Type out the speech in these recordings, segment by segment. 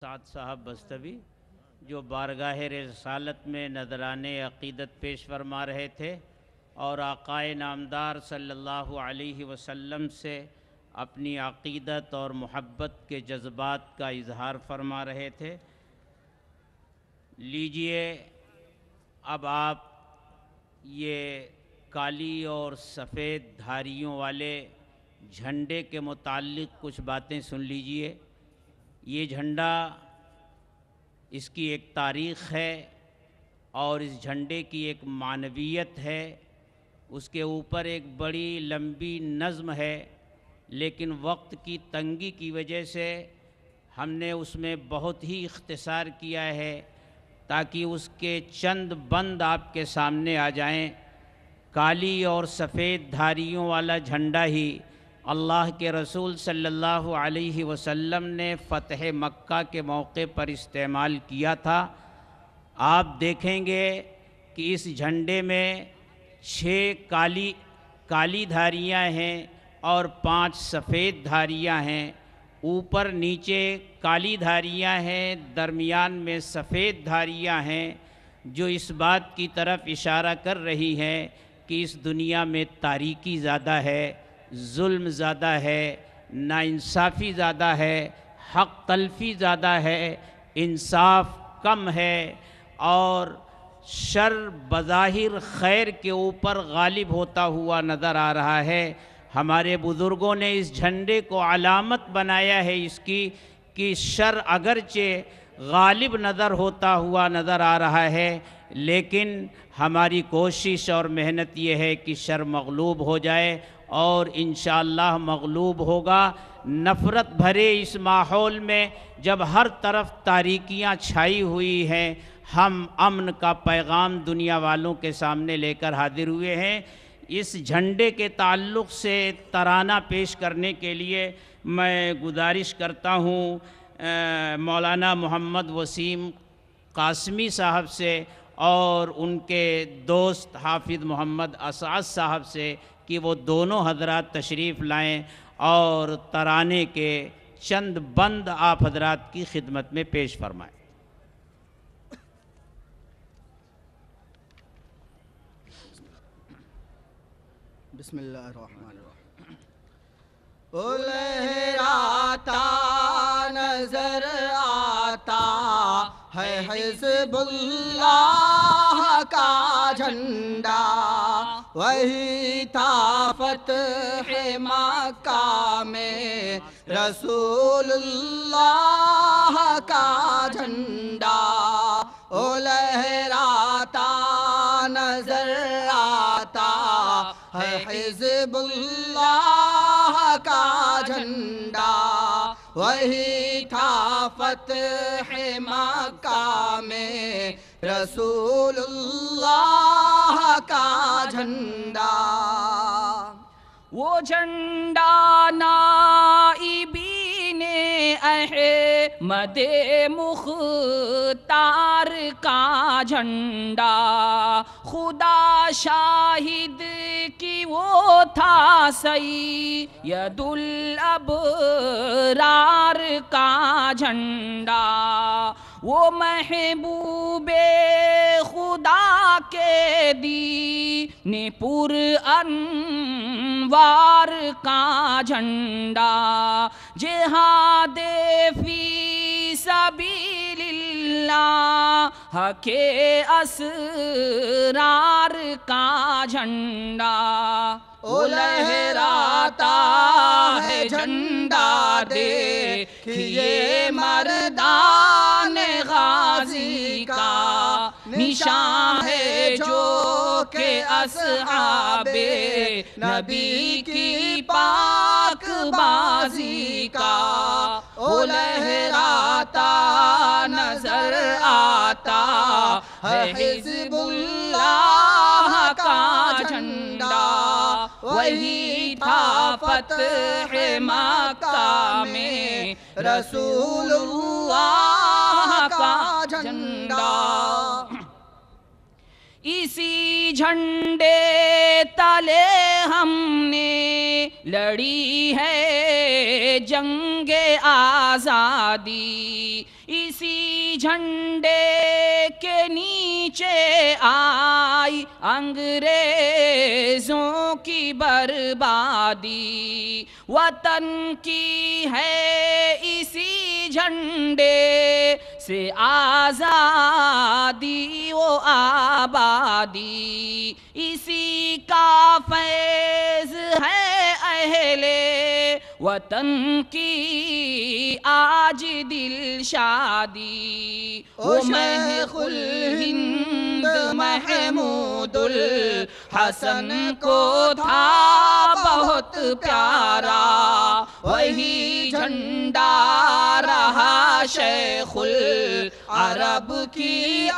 साद साहब बस्तवी जो बारगाह रसालत में नजरान अक़ीदत पेश फरमा रहे थे और आकाए नामदार सल्लल्लाहु अलैहि वसल्लम से अपनी अक़ीदत और मोहब्बत के जज्बात का इजहार फरमा रहे थे लीजिए अब आप ये काली और सफ़ेद धारियों वाले झंडे के मुतालिक कुछ बातें सुन लीजिए ये झंडा इसकी एक तारीख है और इस झंडे की एक मानवीयत है उसके ऊपर एक बड़ी लंबी नज़म है लेकिन वक्त की तंगी की वजह से हमने उसमें बहुत ही इख्तसार किया है ताकि उसके चंद बंद आपके सामने आ जाएं काली और सफ़ेद धारियों वाला झंडा ही अल्लाह के रसूल सल्लल्लाहु अलैहि वसल्लम ने फ़तह मक्का के मौके पर इस्तेमाल किया था आप देखेंगे कि इस झंडे में छः काली काली धारियां हैं और पांच सफ़ेद धारियां हैं ऊपर नीचे काली धारियां हैं दरमियान में सफ़ेद धारियां हैं जो इस बात की तरफ इशारा कर रही हैं कि इस दुनिया में तारीकी ज़्यादा है जुल्म ज़्यादा है नाइंसाफ़ी ज़्यादा है हक तलफी ज़्यादा है इंसाफ कम है और शर बज़ाहिर खैर के ऊपर गालिब होता हुआ नज़र आ रहा है हमारे बुज़ुर्गों ने इस झंडे को अलामत बनाया है इसकी कि शर अगरचे गालिब नज़र होता हुआ नज़र आ रहा है लेकिन हमारी कोशिश और मेहनत ये है कि शर मगलूब हो जाए और इन मगलूब होगा नफ़रत भरे इस माहौल में जब हर तरफ तारीकियां छाई हुई हैं हम अमन का पैगाम दुनिया वालों के सामने लेकर हाजिर हुए हैं इस झंडे के ताल्लुक़ से तराना पेश करने के लिए मैं गुजारिश करता हूँ मौलाना मोहम्मद वसीम कासमी साहब से और उनके दोस्त हाफिज़ मोहम्मद असाद साहब से कि वो दोनों हजरत तशरीफ़ लाएं और तराने के चंद बंद आप हजरत की खिदमत में पेश फरमाएं बिस्मिल्लाहमानराता नजर आता है हिजबुल्लाह का झंडा वही था है मक्का में रसूलुल्लाह का झंडा ओ लहराता नजर आता है हिजबुल्लाह का झंडा वही था फतह मक्का में रसूलुल्लाह का झंडा वो झंडा नाइबी ने अहमद मुख्तार का झंडा खुदा शाहिद की वो था सही यदुल अबरार का झंडा वो महबूबे खुदा के दी निपुर अनवार का झंडा जिहादे फी सबीलिल्ला हके असरार का झंडा ओ लहराता है झंडा दे ये मरदा निशान है जो के असहाबे नबी की पाक बाजी का लहराता नजर आता है हिजबुल्लाह का झंडा वही था फतह माता में रसूलुल्लाह का झंडा इसी झंडे तले हमने लड़ी है जंग आज़ादी इसी झंडे के नीचे आई अंग्रेज़ों की बर्बादी वतन की है इसी झंडे से आज़ादी वो आबादी इसी का फैज़ है अहले वतन की आज दिल शादी ओ महुल हिंद महमूदुल हसन को था बहुत प्यारा वही झंडा रहा शेखुल अरब की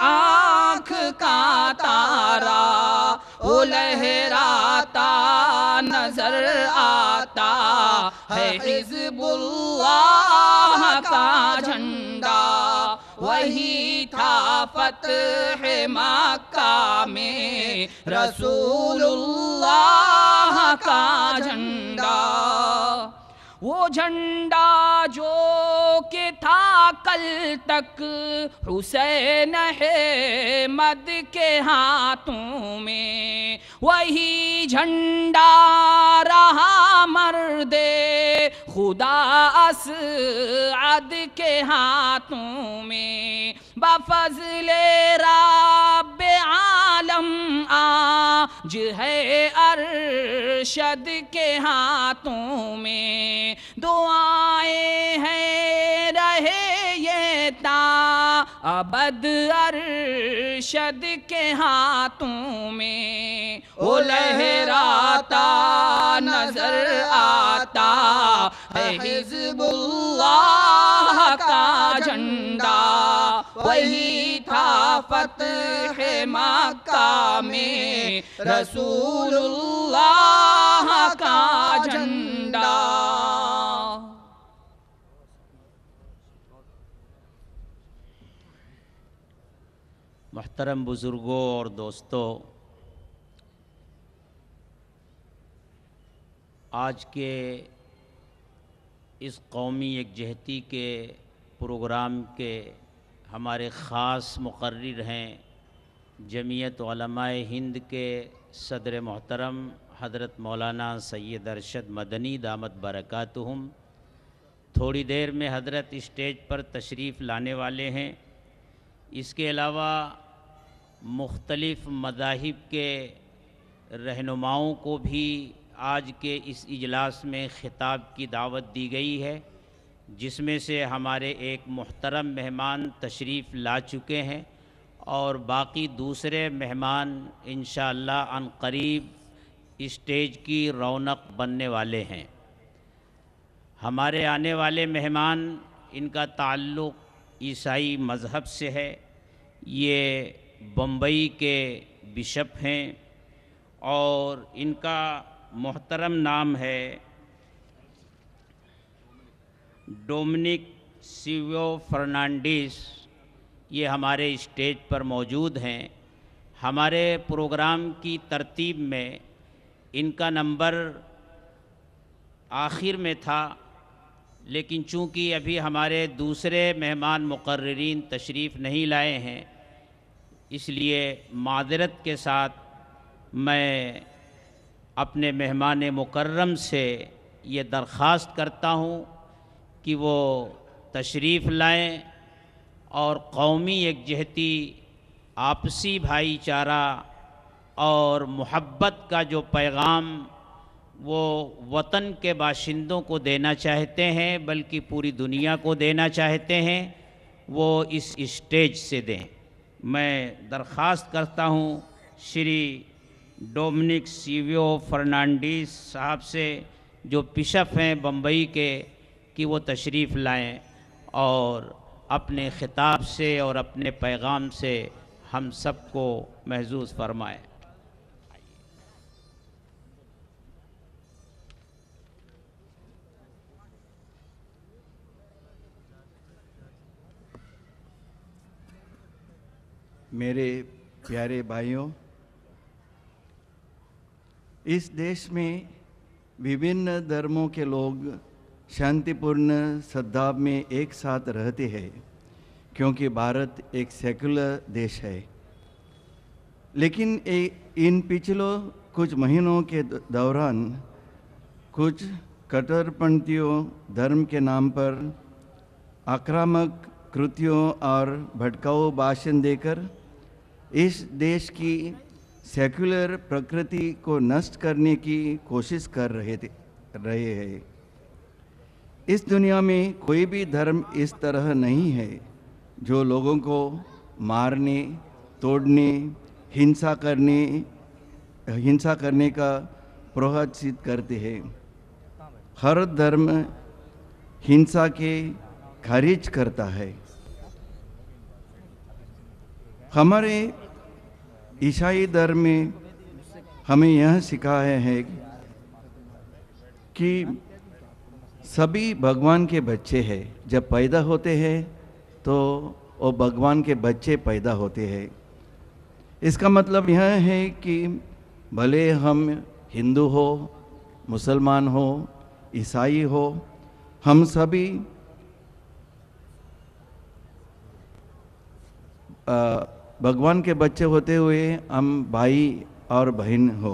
आंख का तारा वो लहराता नजर आता है हिजबुल्लाह का झंडा वही था फतह मक्का में रसूलुल्लाह का झंडा वो झंडा जो के था कल तक हुसैन है मद के हाथों में वही झंडा रहा मर्दे खुदा अस अद के हाथों में बफजले रे आलम आज है अरशद के हाथों में दुआएं हैं रहे ये ता अबद अरशद के हाथों में वो लहराता नजर आता है हिजबुल्लाह का झंडा वही था फतह मक्का में रसूलुल्लाह का झंडा मोहतरम बुज़ुर्गों और दोस्तों आज के इस कौमी यकजहती के प्रोग्राम के हमारे ख़ास मुकर्र हैं जमीयत हिंद के सदर मोहतरम हज़रत मौलाना सैद अरशद मदनी दामद बरक़ात थोड़ी देर में हज़रत स्टेज पर तशरीफ़ लाने वाले हैं इसके अलावा मुख्तलफ़ मजाहब के रहनुमाओं को भी आज के इस इजलास में ख़िताब की दावत दी गई है जिसमें से हमारे एक मोहतरम मेहमान तशरीफ़ ला चुके हैं और बाकी दूसरे मेहमान इन अन करीब स्टेज की रौनक बनने वाले हैं हमारे आने वाले मेहमान इनका ताल्लुक़ ईसाई मज़हब से है ये बम्बई के बिशप हैं और इनका मोहतरम नाम है डोमिनिक सीवियो फर्नांडिस ये हमारे स्टेज पर मौजूद हैं हमारे प्रोग्राम की तरतीब में इनका नंबर आखिर में था लेकिन चूंकि अभी हमारे दूसरे मेहमान मुकर्रीन तशरीफ़ नहीं लाए हैं इसलिए मादरत के साथ मैं अपने मेहमान मुकर्रम से ये दरख्वास्त करता हूँ कि वो तशरीफ़ लाएं और कौमी यकजहती आपसी भाईचारा और मोहब्बत का जो पैगाम वो वतन के बाशिंदों को देना चाहते हैं बल्कि पूरी दुनिया को देना चाहते हैं वो इस स्टेज से दें मैं दरख्वास्त करता हूँ श्री डोमिनिक सीवियो फर्नांडिस साहब से जो पिशफ हैं बम्बई के कि वो तशरीफ़ लाएं और अपने ख़िताब से और अपने पैगाम से हम सबको महजूज फरमाएँ मेरे प्यारे भाइयों इस देश में विभिन्न धर्मों के लोग शांतिपूर्ण सद्भाव में एक साथ रहते हैं क्योंकि भारत एक सेकुलर देश है लेकिन ए, इन पिछलों कुछ महीनों के दौरान कुछ कट्टरपंथियों धर्म के नाम पर आक्रामक कृतियों और भटकाऊ भाषण देकर इस देश की सेक्युलर प्रकृति को नष्ट करने की कोशिश कर रहे थे रहे हैं इस दुनिया में कोई भी धर्म इस तरह नहीं है जो लोगों को मारने तोड़ने हिंसा करने हिंसा करने का प्रोत्साहित करते हैं हर धर्म हिंसा के खारिज करता है हमारे ईसाई धर्म में हमें यह सिखाया है कि सभी भगवान के बच्चे हैं जब पैदा होते हैं तो वो भगवान के बच्चे पैदा होते हैं इसका मतलब यह है कि भले हम हिंदू हो मुसलमान हो ईसाई हो हम सभी आ, भगवान के बच्चे होते हुए हम भाई और बहन हो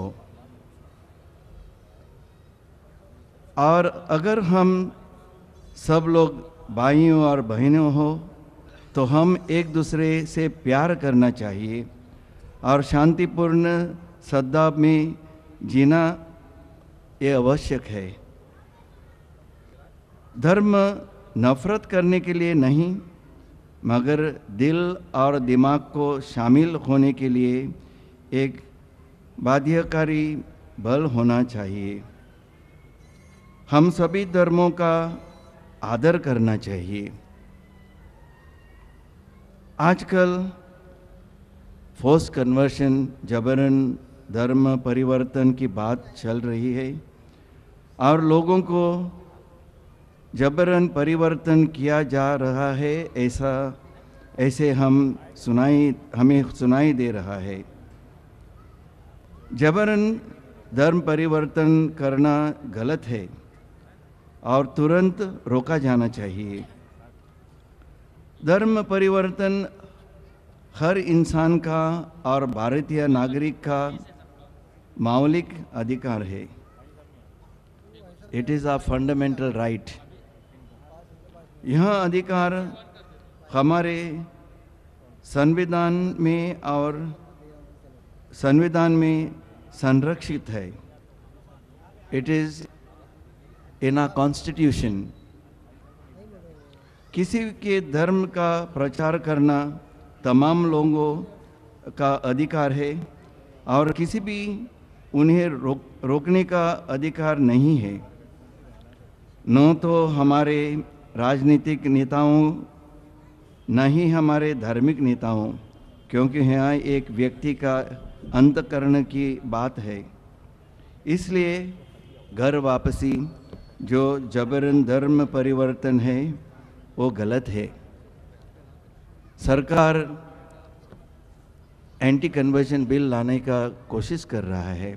और अगर हम सब लोग भाइयों और बहनों हो तो हम एक दूसरे से प्यार करना चाहिए और शांतिपूर्ण श्रद्धा में जीना ये आवश्यक है धर्म नफरत करने के लिए नहीं मगर दिल और दिमाग को शामिल होने के लिए एक बाध्यकारी बल होना चाहिए हम सभी धर्मों का आदर करना चाहिए आजकल फोर्स कन्वर्शन जबरन धर्म परिवर्तन की बात चल रही है और लोगों को जबरन परिवर्तन किया जा रहा है ऐसा ऐसे हम सुनाई हमें सुनाई दे रहा है जबरन धर्म परिवर्तन करना गलत है और तुरंत रोका जाना चाहिए धर्म परिवर्तन हर इंसान का और भारतीय नागरिक का मौलिक अधिकार है it is a fundamental right यह अधिकार हमारे संविधान में और संविधान में संरक्षित है it is in a constitution किसी के धर्म का प्रचार करना तमाम लोगों का अधिकार है और किसी भी उन्हें रोक रोकने का अधिकार नहीं है न तो हमारे राजनीतिक नेताओं न ही हमारे धार्मिक नेताओं क्योंकि यहाँ एक व्यक्ति का अंतकरण की बात है इसलिए घर वापसी जो जबरन धर्म परिवर्तन है वो गलत है सरकार एंटी कन्वर्शन बिल लाने का कोशिश कर रहा है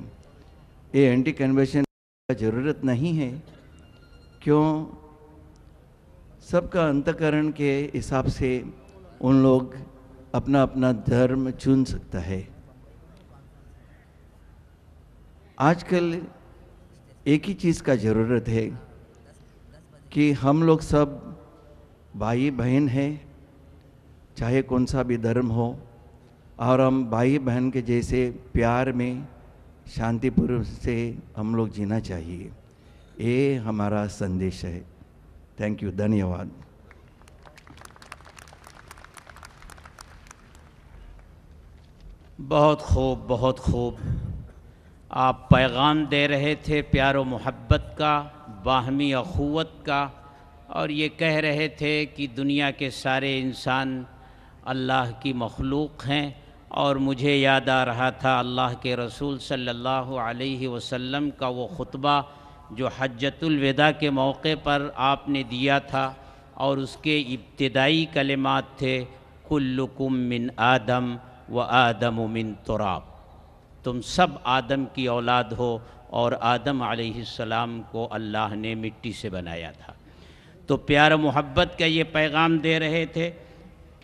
ये एंटी कन्वर्शन ज़रूरत नहीं है क्यों सबका अंतकरण के हिसाब से उन लोग अपना अपना धर्म चुन सकता है आजकल एक ही चीज़ का ज़रूरत है कि हम लोग सब भाई बहन हैं चाहे कौन सा भी धर्म हो और हम भाई बहन के जैसे प्यार में शांतिपूर्व से हम लोग जीना चाहिए ये हमारा संदेश है थैंक यू धन्यवाद बहुत खूब बहुत खूब आप पैगाम दे रहे थे प्यार व मोहब्बत का बाहमी अखवत का और ये कह रहे थे कि दुनिया के सारे इंसान अल्लाह की मखलूक हैं और मुझे याद आ रहा था अल्लाह के रसूल सल्लल्लाहु अलैहि वसल्लम का वो ख़ुतबा जो हजतुलविदा के मौके पर आपने दिया था और उसके इब्तदाई कलिमात थे कुल्लुकुम मिन आदम व आदम मिन तुराब तुम सब आदम की औलाद हो और आदम सलाम को अल्लाह ने मिट्टी से बनाया था तो प्यार मोहब्बत का ये पैगाम दे रहे थे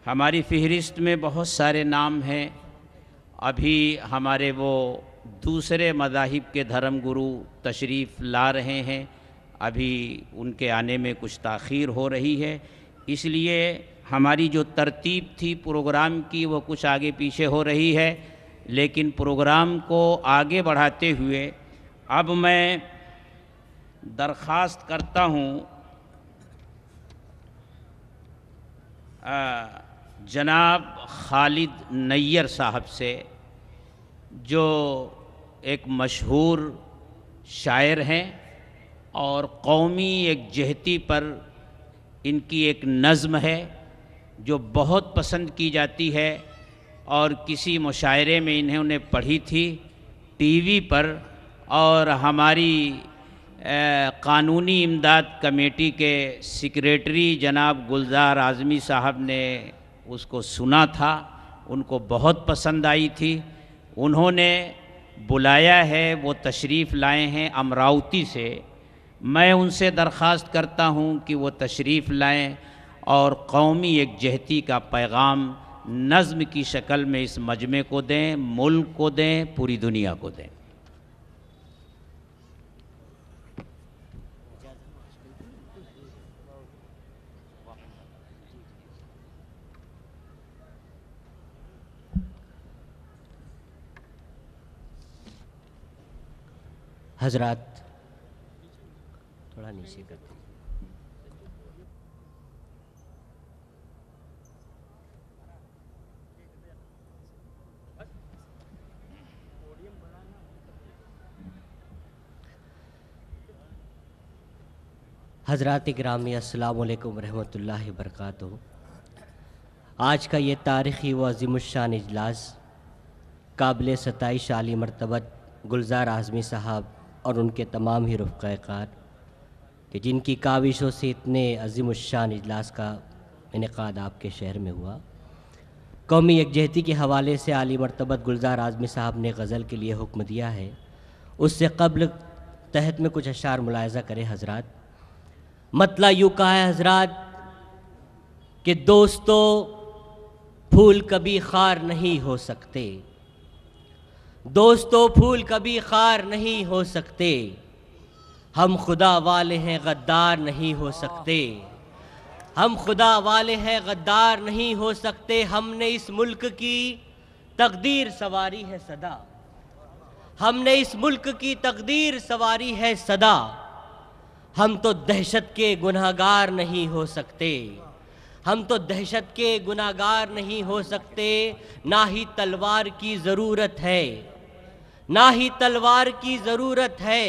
हमारी फहरिस्त में बहुत सारे नाम हैं अभी हमारे वो दूसरे मजाहिब के धर्म गुरु तशरीफ़ ला रहे हैं अभी उनके आने में कुछ तखीर हो रही है इसलिए हमारी जो तरतीब थी प्रोग्राम की वो कुछ आगे पीछे हो रही है लेकिन प्रोग्राम को आगे बढ़ाते हुए अब मैं दरख्वास्त करता हूँ जनाब खालिद नैयर साहब से जो एक मशहूर शायर हैं और कौमी एक जहती पर इनकी एक नज़म है जो बहुत पसंद की जाती है और किसी मुशायरे में इन्हें उन्हें पढ़ी थी टीवी पर और हमारी कानूनी इमदाद कमेटी के सेक्रेटरी जनाब गुलजार आज़मी साहब ने उसको सुना था उनको बहुत पसंद आई थी उन्होंने बुलाया है वो तशरीफ़ लाए हैं अमरावती से मैं उनसे दरख्वास्त करता हूँ कि वो तशरीफ़ लाएँ और कौमी यकजहती का पैगाम नज़म की शक्ल में इस मजमे को दें मुल्क को दें पूरी दुनिया को दें हजरत थोड़ा नीचे करते हज़रत ग्रामी अल्लाम रहमत वरक आज का ये तारीख़ी व अजीमशान इजलास काबिल सताई शाली मरतबत गुलजार आज़मी साहब और उनके तमाम ही रफ़ाकार कि जिनकी काविशों से इतने अजीम शान इजलास का इनका आपके शहर में हुआ कौमी यकजहती के हवाले से आली मरतबत गुलजार आज़मी साहब ने गज़ल के लिए हुक्म दिया है उससे कबल तहत में कुछ अशार मुलायजा करें हजरत मतला यूँ कहा है हजरत कि दोस्तों फूल कभी खार नहीं हो सकते दोस्तों फूल कभी खार नहीं हो सकते हम खुदा वाले हैं गद्दार नहीं हो सकते हम खुदा वाले हैं गद्दार नहीं हो सकते हमने इस मुल्क की तकदीर सवारी है सदा हमने इस मुल्क की तकदीर सवारी है सदा हम तो दहशत के गुनागार नहीं हो सकते हम तो दहशत के गुनागार नहीं हो सकते ना ही तलवार की ज़रूरत है ना ही तलवार की ज़रूरत है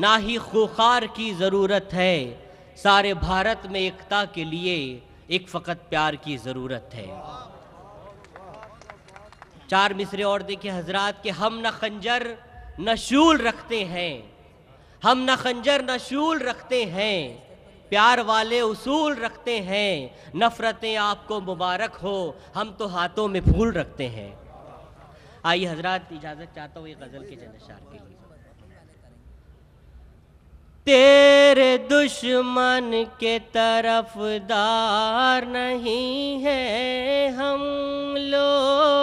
ना ही खुखार की ज़रूरत है सारे भारत में एकता के लिए एक फ़कत प्यार की ज़रूरत है चार मिसरे और देखिए हजरत के हम न खंजर न शूल रखते हैं हम न खंजर न शूल रखते हैं प्यार वाले उसूल रखते हैं नफ़रतें आपको मुबारक हो हम तो हाथों में फूल रखते हैं आइए हजरत इजाजत चाहता हूँ ये गजल के जनशार के लिए तेरे दुश्मन के तरफदार नहीं है हम लोग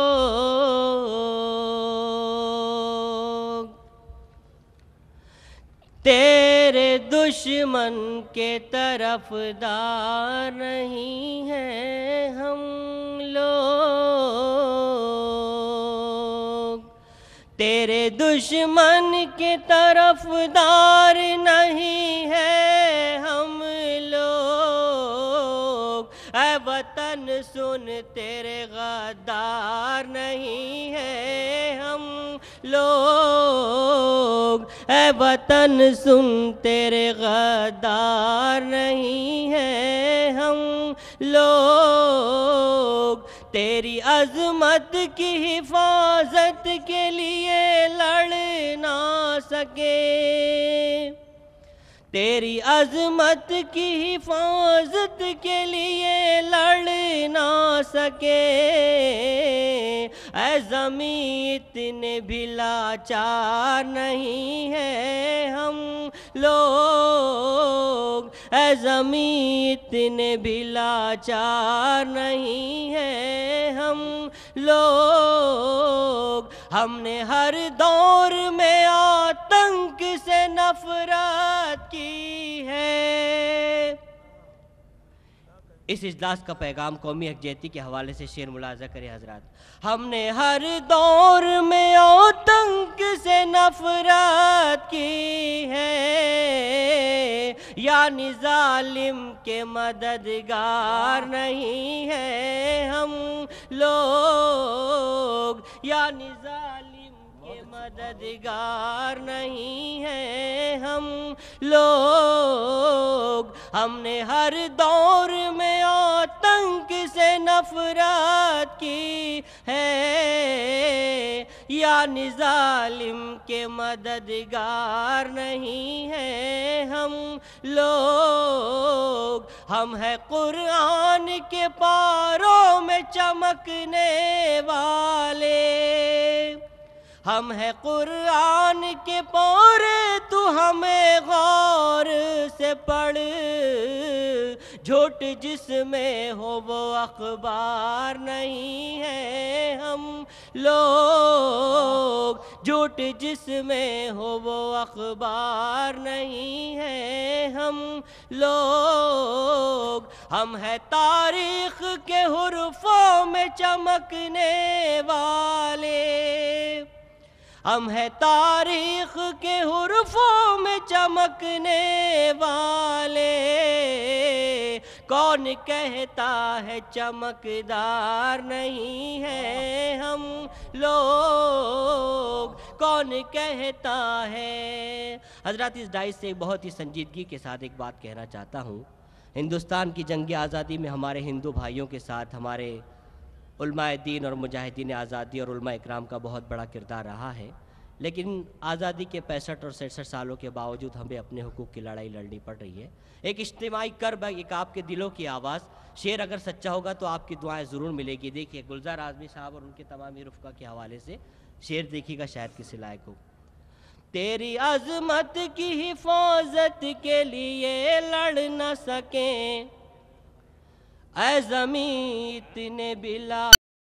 तेरे दुश्मन के तरफदार नहीं है हम तेरे दुश्मन के तरफदार नहीं है हम लोग ऐ वतन सुन तेरे गद्दार नहीं है हम लोग ऐ वतन सुन तेरे गद्दार नहीं है हम लोग तेरी अजमत की हिफाजत के लिए लड़ ना सके तेरी अजमत की हिफाजत के लिए लड़ ना सके ऐ जमी इतने भी लाचार नहीं है हम लोग है जमी इतने भी लाचार नहीं है हम लोग हमने हर दौर में आतंक से नफरत की है इस इजलास का पैगाम कौमी यकजहती के हवाले से शेर मुलाजा करें हजरत हमने हर दौर में आतंक से नफरत की है यानी जालिम के मददगार नहीं है हम लोग यानी मददगार नहीं है हम लोग हमने हर दौर में आतंक से नफरत की है या निजालिम के मददगार नहीं है हम लोग हम है कुरान के पारों में चमकने वाले हम है कुरान के पौर तू हमें गौर से पढ़ झूठ जिसमें हो वो अखबार नहीं है हम लोग झूठ जिसमें हो वो अखबार नहीं है हम लोग हम है तारीख के हरफों में चमकने वाले हम है तारीख के हरफों में चमकने वाले कौन कहता है चमकदार नहीं है हम लोग कौन कहता है हजरत इस डाइस से बहुत ही संजीदगी के साथ एक बात कहना चाहता हूँ हिंदुस्तान की जंग आज़ादी में हमारे हिंदू भाइयों के साथ हमारे दीन और मुजाहिदीन आज़ादी और इकराम का बहुत बड़ा किरदार रहा है लेकिन आज़ादी के पैंसठ और सड़सठ सालों के बावजूद हमें अपने हकूक़ की लड़ाई लड़नी पड़ रही है एक इज्तमाही कर्ब एक आपके दिलों की आवाज़ शेर अगर सच्चा होगा तो आपकी दुआएं ज़रूर मिलेगी देखिए गुलजार आजमी साहब और उनके तमाम ही रुफ़ा के हवाले से शेर देखिएगा शायद किसी लायक हो तेरी अजमत की हिफाजत के लिए लड़ न सकें ऐ जमी इतने बिला